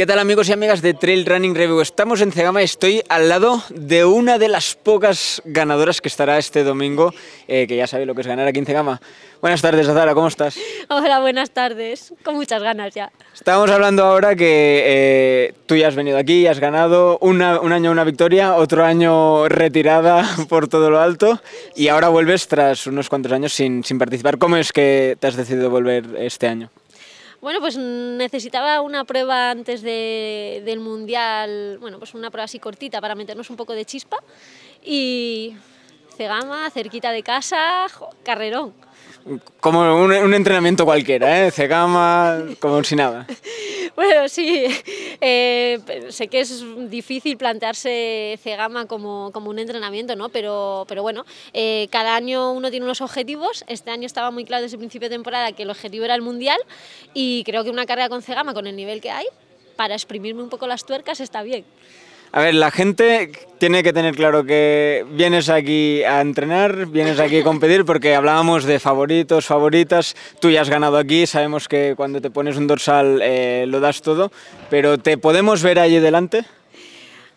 ¿Qué tal amigos y amigas de Trail Running Review? Estamos en Cegama, estoy al lado de una de las pocas ganadoras que estará este domingo, eh, que ya sabe lo que es ganar aquí en Cegama. Buenas tardes, Azara, ¿cómo estás? Hola, buenas tardes, con muchas ganas ya. Estábamos hablando ahora que eh, tú ya has venido aquí, has ganado un año una victoria, otro año retirada por todo lo alto y ahora vuelves tras unos cuantos años sin participar. ¿Cómo es que te has decidido volver este año? Bueno, pues necesitaba una prueba antes del Mundial, bueno, pues una prueba así cortita para meternos un poco de chispa y Cegama, cerquita de casa, carrerón. Como un, un, entrenamiento cualquiera, ¿eh? Cegama, como si nada. Bueno, sí, eh, sé que es difícil plantearse Cegama como, como un entrenamiento, ¿no? Pero, pero bueno, eh, cada año uno tiene unos objetivos. Este año estaba muy claro desde el principio de temporada que el objetivo era el Mundial y creo que una carrera con Cegama, con el nivel que hay, para exprimirme un poco las tuercas está bien. A ver, la gente tiene que tener claro que vienes aquí a entrenar, vienes aquí a competir, porque hablábamos de favoritos, favoritas. Tú ya has ganado aquí, sabemos que cuando te pones un dorsal eh, lo das todo, pero ¿te podemos ver allí delante?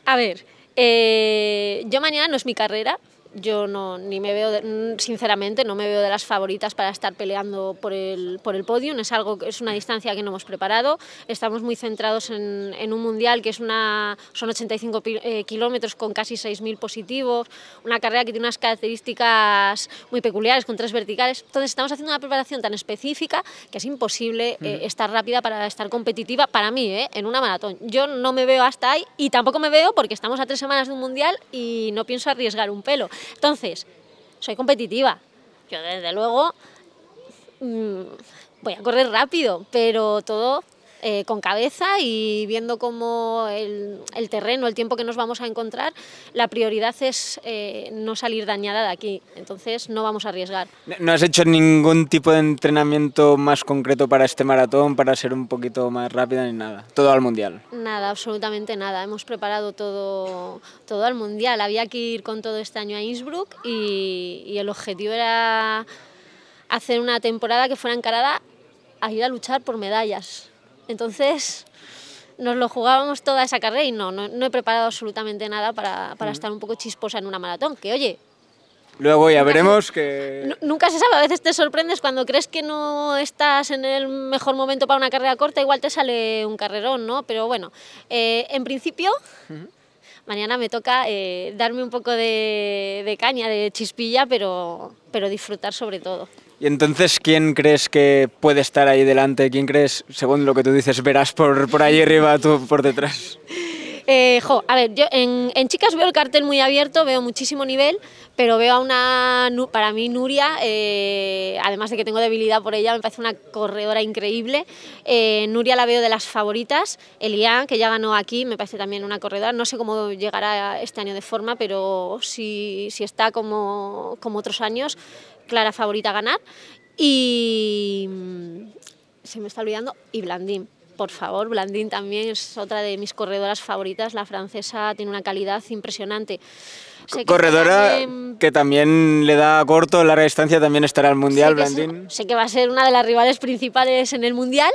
A ver, eh, yo mañana no es mi carrera, yo no, ni me veo, sinceramente, no me veo de las favoritas para estar peleando por el, por el podium. Es, algo, es una distancia que no hemos preparado. Estamos muy centrados en, un mundial que es una, son 85 eh, kilómetros con casi 6.000 positivos, una carrera que tiene unas características muy peculiares, con tres verticales. Entonces estamos haciendo una preparación tan específica que es imposible eh, estar rápida para estar competitiva, para mí, eh, en una maratón. Yo no me veo hasta ahí y tampoco me veo porque estamos a tres semanas de un mundial y no pienso arriesgar un pelo. Entonces, soy competitiva. Yo desde luego mm, voy a correr rápido, pero todo eh, con cabeza y viendo cómo el, terreno, el tiempo que nos vamos a encontrar, la prioridad es eh, no salir dañada de aquí. Entonces no vamos a arriesgar. ¿No has hecho ningún tipo de entrenamiento más concreto para este maratón, para ser un poquito más rápida ni nada? ¿Todo al mundial? Nada, absolutamente nada. Hemos preparado todo, todo al mundial. Había que ir con todo este año a Innsbruck y, y el objetivo era hacer una temporada que fuera encarada a ir a luchar por medallas. Entonces nos lo jugábamos toda esa carrera y no, no, he preparado absolutamente nada para, estar un poco chisposa en una maratón, que oye... Luego ya veremos que... Nunca se sabe, a veces te sorprendes cuando crees que no estás en el mejor momento para una carrera corta, igual te sale un carrerón, ¿no? Pero bueno, eh, en principio... mañana me toca eh, darme un poco de, caña, de chispilla, pero disfrutar sobre todo. Y entonces, ¿quién crees que puede estar ahí delante? ¿Quién crees, según lo que tú dices, verás por, por ahí arriba, tú por detrás? Eh, jo, a ver, yo en, chicas veo el cartel muy abierto, veo muchísimo nivel, pero veo a una, para mí Nuria, eh, además de que tengo debilidad por ella, me parece una corredora increíble. Eh, Nuria la veo de las favoritas, Elian, que ya ganó aquí, me parece también una corredora. No sé cómo llegará este año de forma, pero si, si está como, como otros años, clara favorita a ganar. Y mm, se me está olvidando, y Blandín. Por favor, Blandín también es otra de mis corredoras favoritas. La francesa tiene una calidad impresionante. Corredora mm, que también... le da corto, larga distancia, también estará al Mundial, Sé que va a ser una de las rivales principales en el Mundial,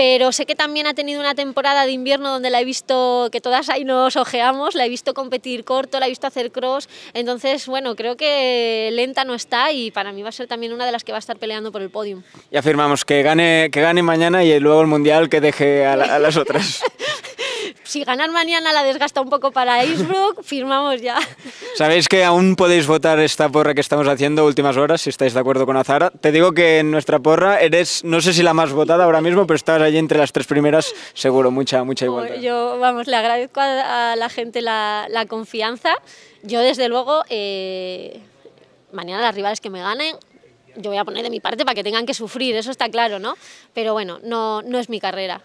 pero sé que también ha tenido una temporada de invierno donde la he visto, que todas ahí nos ojeamos, la he visto competir corto, la he visto hacer cross, entonces bueno, creo que lenta no está y para mí va a ser también una de las que va a estar peleando por el podium. Y afirmamos que gane, que gane mañana y luego el Mundial que deje a las otras. si ganar mañana la desgasta un poco para Innsbruck, firmamos ya. Sabéis que aún podéis votar esta porra que estamos haciendo últimas horas, si estáis de acuerdo con Azara. Te digo que en nuestra porra eres, no sé si la más votada ahora mismo, pero estás allí entre las tres primeras, seguro, mucha, mucha igualdad. Yo, vamos, le agradezco a, la gente la, confianza. Yo, desde luego, eh, mañana las rivales que me ganen, yo voy a poner de mi parte para que tengan que sufrir, eso está claro, ¿no? Pero bueno, no, no es mi carrera.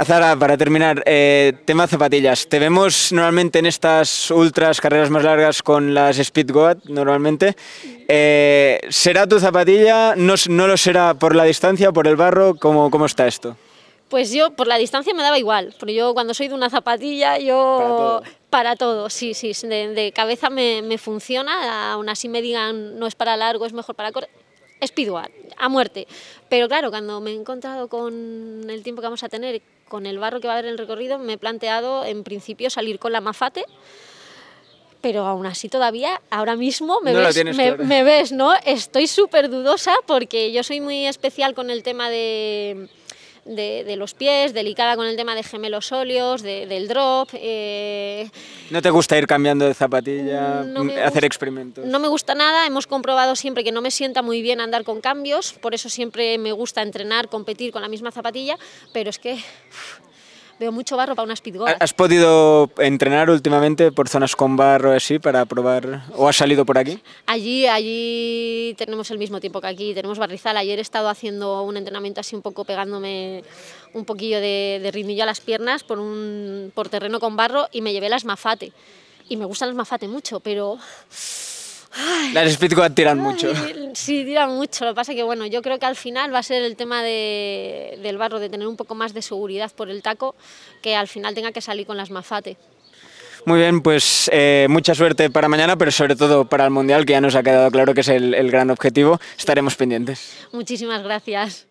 Azara, para terminar, eh, tema zapatillas. Te vemos normalmente en estas ultras, carreras más largas con las Speed normalmente. Eh, ¿Será tu zapatilla? ¿No, ¿No, lo será por la distancia, por el barro? ¿Cómo, cómo está esto? Pues yo, por la distancia me daba igual, porque yo cuando soy de una zapatilla, yo... Para todo, sí, sí, de, cabeza me, funciona, aún así me digan no es para largo, es mejor para correr, Speedgoat a muerte. Pero claro, cuando me he encontrado con el tiempo que vamos a tener, con el barro que va a haber en el recorrido, me he planteado en principio salir con la mafate. Pero aún así todavía, ahora mismo me, ves, ves, ¿no? Estoy súper dudosa porque yo soy muy especial con el tema de, de, los pies, delicada con el tema de gemelos óleos, del drop. Eh, ¿No te gusta ir cambiando de zapatilla, mm, hacer experimentos? No me gusta nada, hemos comprobado siempre que no me sienta muy bien andar con cambios, por eso siempre me gusta entrenar, competir con la misma zapatilla, pero es que... Veo mucho barro para unas pitgoas. ¿Has podido entrenar últimamente por zonas con barro así para probar? ¿O has salido por aquí? Allí, allí tenemos el mismo tiempo que aquí, tenemos barrizal. Ayer he estado haciendo un entrenamiento así un poco pegándome un poquillo de, de a las piernas por, un, por terreno con barro y me llevé las mafate. Y me gustan las mafate mucho, pero la Las Speedgoat tiran mucho. Sí, tiran mucho. Lo que pasa es que, bueno, yo creo que al final va a ser el tema del barro, de tener un poco más de seguridad por el taco, que al final tenga que salir con las mafate. Muy bien, pues eh, mucha suerte para mañana, pero sobre todo para el Mundial, que ya nos ha quedado claro que es el, el gran objetivo. Estaremos pendientes. Muchísimas gracias.